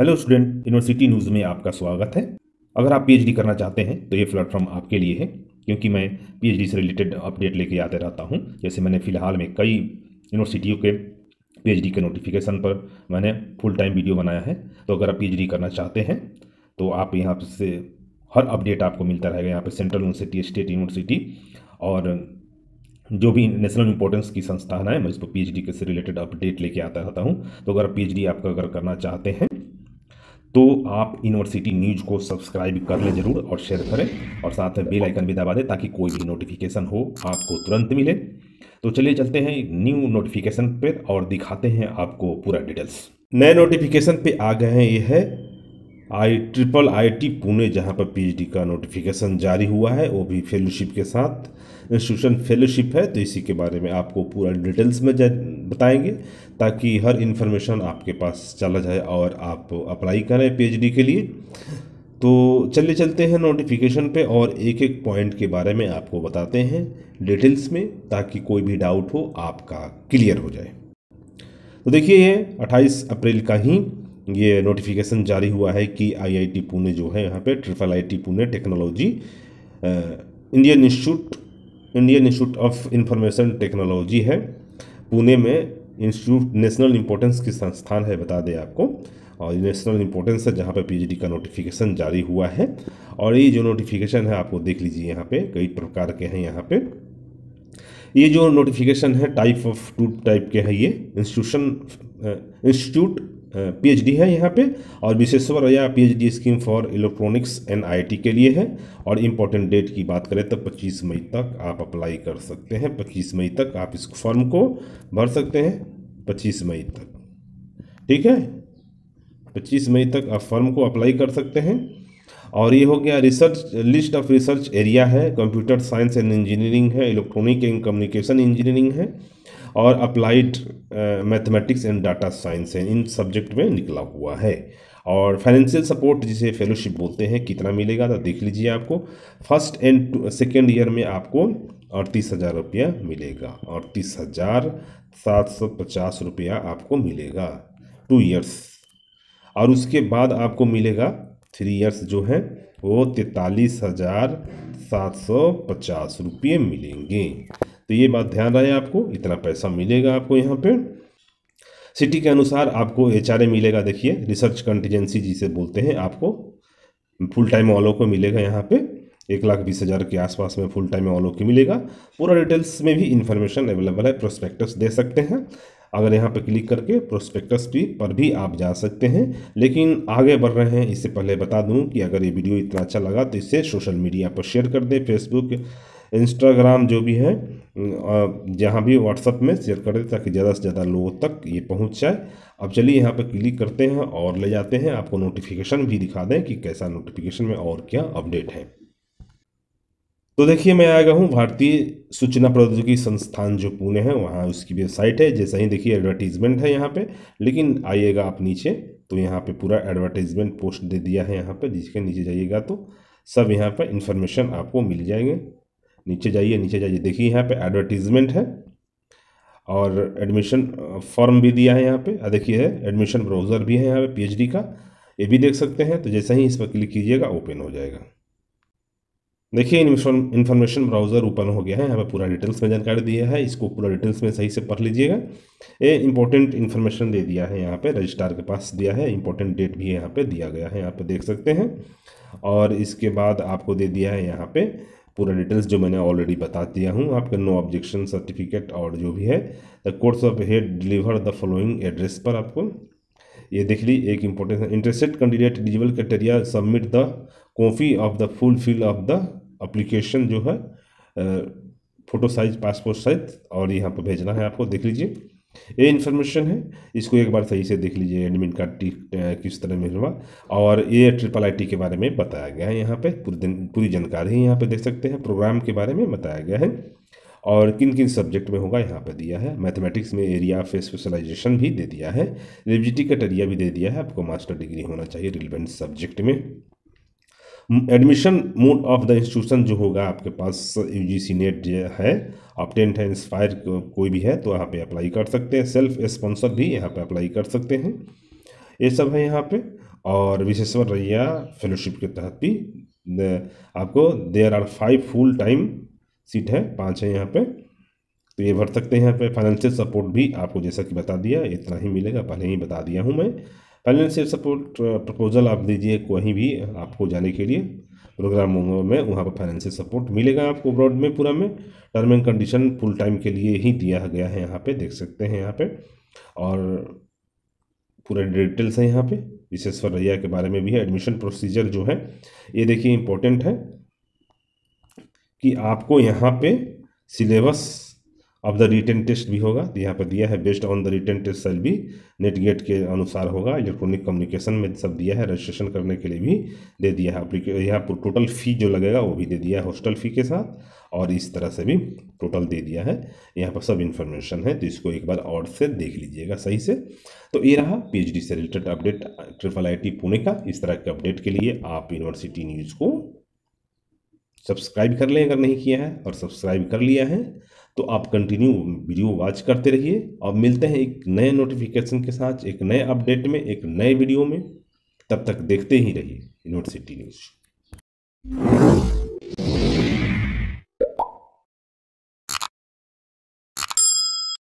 hello student university news में आपका स्वागत है अगर आप पीएचडी करना चाहते हैं तो ये प्लेटफॉर्म आपके लिए है क्योंकि मैं पीएचडी से रिलेटेड अपडेट लेके आते रहता हूँ जैसे मैंने फ़िलहाल में कई यूनिवर्सिटियों के पीएचडी के नोटिफिकेशन पर मैंने फुल टाइम वीडियो बनाया है तो अगर आप पी करना चाहते हैं तो आप यहाँ से हर अपडेट आपको मिलता रहेगा यहाँ पर सेंट्रल यूनिवर्सिटी स्टेट यूनिवर्सिटी और जो भी नेशनल इंपॉर्टेंस की संस्थान है मैं इस पर पी के से रिलेटेड अपडेट लेके आता रहता हूँ तो अगर पीएचडी आपका अगर करना चाहते हैं तो आप यूनिवर्सिटी न्यूज को सब्सक्राइब कर लें जरूर और शेयर करें और साथ में बेल आइकन भी दबा दें ताकि कोई भी नोटिफिकेशन हो आपको तुरंत मिले तो चलिए चलते हैं न्यू नोटिफिकेशन पर और दिखाते हैं आपको पूरा डिटेल्स नए नोटिफिकेशन पे आ गए हैं ये है I triple I T Pune जहाँ पर पीएचडी का नोटिफिकेशन जारी हुआ है वो भी फेलोशिप के साथ इंस्टीट्यूशन फेलोशिप है तो इसी के बारे में आपको पूरा डिटेल्स में बताएंगे ताकि हर इन्फॉर्मेशन आपके पास चला जाए और आप अप्लाई करें पीएचडी के लिए तो चलिए चलते हैं नोटिफिकेशन पे और एक एक पॉइंट के बारे में आपको बताते हैं डिटेल्स में ताकि कोई भी डाउट हो आपका क्लियर हो जाए तो देखिए ये 28 अप्रैल का ही ये नोटिफिकेशन जारी हुआ है कि आईआईटी पुणे जो है यहाँ पे triple IT Pune technology Indian institute Indian institute of information technology है पुणे में इंस्टीट्यूट नेशनल इंपॉर्टेंस की संस्थान है बता दें आपको और नेशनल इंपॉर्टेंस है जहाँ पर पीएचडी का नोटिफिकेशन जारी हुआ है और ये जो नोटिफिकेशन है आपको देख लीजिए यहाँ पे कई प्रकार के हैं यहाँ पे ये जो नोटिफिकेशन है टाइप ऑफ टू टाइप के हैं ये इंस्टीट्यूशन इंस्टीट्यूट पीएचडी है यहाँ पे और विशेषवर या PhD scheme for electronics and IT के लिए है और इम्पोर्टेंट डेट की बात करें तो 25 मई तक आप अप्लाई कर सकते हैं 25 मई तक आप इस फॉर्म को भर सकते हैं 25 मई तक ठीक है 25 मई तक आप फॉर्म को अप्लाई कर सकते हैं और ये हो गया research list of research area है कंप्यूटर साइंस एंड इंजीनियरिंग है इलेक्ट्रॉनिक एंड कम्युनिकेशन इंजीनियरिंग है और applied mathematics and data science है इन सब्जेक्ट में निकला हुआ है और फाइनेंशियल सपोर्ट जिसे फेलोशिप बोलते हैं कितना मिलेगा तो देख लीजिए आपको फर्स्ट एंड सेकेंड ईयर में आपको अड़तीस हज़ार रुपया मिलेगा अड़तीस हज़ार सात सौ पचास रुपया आपको मिलेगा टू ईयर्स और उसके बाद आपको मिलेगा थ्री ईयर्स जो है वो तैतालीस हज़ार सात सौ पचास रुपये मिलेंगे तो ये बात ध्यान रहे आपको इतना पैसा मिलेगा आपको यहाँ पे सिटी के अनुसार आपको एच मिलेगा देखिए रिसर्च कंटीजेंसी जिसे बोलते हैं आपको फुल टाइम वालों को मिलेगा यहाँ पे एक लाख बीस हज़ार के आसपास में फुल टाइम वालों की मिलेगा पूरा डिटेल्स में भी इन्फॉर्मेशन अवेलेबल है प्रोस्पेक्टस दे सकते हैं अगर यहाँ पे क्लिक करके प्रोस्पेक्टस भी पर भी आप जा सकते हैं लेकिन आगे बढ़ रहे हैं इससे पहले बता दूँ कि अगर ये वीडियो इतना अच्छा लगा तो इसे सोशल मीडिया पर शेयर कर दें फेसबुक इंस्टाग्राम जो भी है जहाँ भी व्हाट्सअप में शेयर कर दें ताकि ज़्यादा से ज़्यादा लोगों तक ये पहुँच जाए अब चलिए यहाँ पर क्लिक करते हैं और ले जाते हैं आपको नोटिफिकेशन भी दिखा दें कि कैसा नोटिफिकेशन में और क्या अपडेट है तो देखिए मैं आ गया हूँ भारतीय सूचना प्रौद्योगिकी संस्थान जो पुणे है वहाँ उसकी वेबसाइट है जैसा ही देखिए एडवर्टीजमेंट है यहाँ पे लेकिन आइएगा आप नीचे तो यहाँ पे पूरा एडवर्टीजमेंट पोस्ट दे दिया है यहाँ पे जिसके नीचे जाइएगा तो सब यहाँ पे इन्फॉर्मेशन आपको मिल जाएंगे नीचे जाइए नीचे जाइए देखिए यहाँ पे एडवर्टीजमेंट है और एडमिशन फॉर्म भी दिया है यहाँ पे देखिए एडमिशन ब्राउज़र भी है यहाँ पे पीएचडी का ये भी देख सकते हैं तो जैसे ही इस पर क्लिक कीजिएगा ओपन हो जाएगा देखिए इन्फॉर्मेशन ब्राउज़र ओपन हो गया है यहाँ पे पूरा डिटेल्स में जानकारी दिया है इसको पूरा डिटेल्स में सही से पढ़ लीजिएगा ये इंपॉर्टेंट इन्फॉर्मेशन दे दिया है यहाँ पे रजिस्ट्रार के पास दिया है इंपॉर्टेंट डेट भी यहाँ पे दिया गया है यहाँ पे देख सकते हैं और इसके बाद आपको दे दिया है यहाँ पे पूरा डिटेल्स जो मैंने ऑलरेडी बता दिया हूँ आपका नो ऑब्जेक्शन सर्टिफिकेट और जो भी है the course of head deliver the following address पर आपको ये देख ली एक इंपॉर्टेंट है interested candidate eligible criteria submit the copy of the full fill of the application जो है फोटो साइज पासपोर्ट साइज और यहाँ पर भेजना है आपको देख लीजिए ये इन्फॉर्मेशन है इसको एक बार सही से देख लीजिए एडमिट कार्ड टी किस तरह में हुआ और ये ट्रिपल आई के बारे में बताया गया है यहाँ पे पूरी पूरी जानकारी यहाँ पे देख सकते हैं प्रोग्राम के बारे में बताया गया है और किन किन सब्जेक्ट में होगा यहाँ पे दिया है मैथमेटिक्स में एरिया ऑफ स्पेशलाइजेशन भी दे दिया है रिविजिटी कट भी दे दिया है आपको मास्टर डिग्री होना चाहिए रिलेवेंट सब्जेक्ट में admission mode of the institution जो होगा आपके पास यू जी सी नेट है आप टेंथ है इंस्पायर कोई भी है तो यहाँ पे अप्लाई कर सकते हैं सेल्फ स्पॉन्सर भी यहाँ पे अप्लाई कर सकते हैं ये सब है यहाँ पे और विशेश्वर रैया फेलोशिप के तहत भी आपको there are five full time seat है पाँच है यहाँ पे तो ये भर सकते हैं यहाँ पे फाइनेंशियल सपोर्ट भी आपको जैसा कि बता दिया इतना ही मिलेगा पहले ही बता दिया हूँ मैं फाइनेंशियल सपोर्ट प्रपोजल आप दीजिए कहीं भी आपको जाने के लिए प्रोग्राम में वहाँ पर फाइनेंशियल सपोर्ट मिलेगा आपको ब्रॉड में पूरा में term and condition full time के लिए ही दिया गया है यहाँ पे देख सकते हैं यहाँ पे और पूरे डिटेल्स हैं यहाँ पे विशेश्वर रैया के बारे में भी है एडमिशन प्रोसीजर जो है ये देखिए इम्पोर्टेंट है कि आपको यहाँ पे syllabus of the written test भी होगा यहाँ पर दिया है based on the written test सेल भी नेट गेट के अनुसार होगा इलेक्ट्रॉनिक कम्युनिकेशन में सब दिया है रजिस्ट्रेशन करने के लिए भी दे दिया है यहाँ पर टोटल फ़ी जो लगेगा वो भी दे दिया है हॉस्टल फ़ी के साथ और इस तरह से भी टोटल दे दिया है यहाँ पर सब इन्फॉर्मेशन है तो इसको एक बार और से देख लीजिएगा सही से तो ये रहा पी से related update triple I Pune का इस तरह के अपडेट के लिए आप यूनिवर्सिटी न्यूज़ को सब्सक्राइब कर लें अगर नहीं किया है और सब्सक्राइब कर लिया है तो आप कंटिन्यू वीडियो वॉच करते रहिए और मिलते हैं एक नए नोटिफिकेशन के साथ एक नए अपडेट में एक नए वीडियो में तब तक देखते ही रहिए यूनिवर्सिटी न्यूज़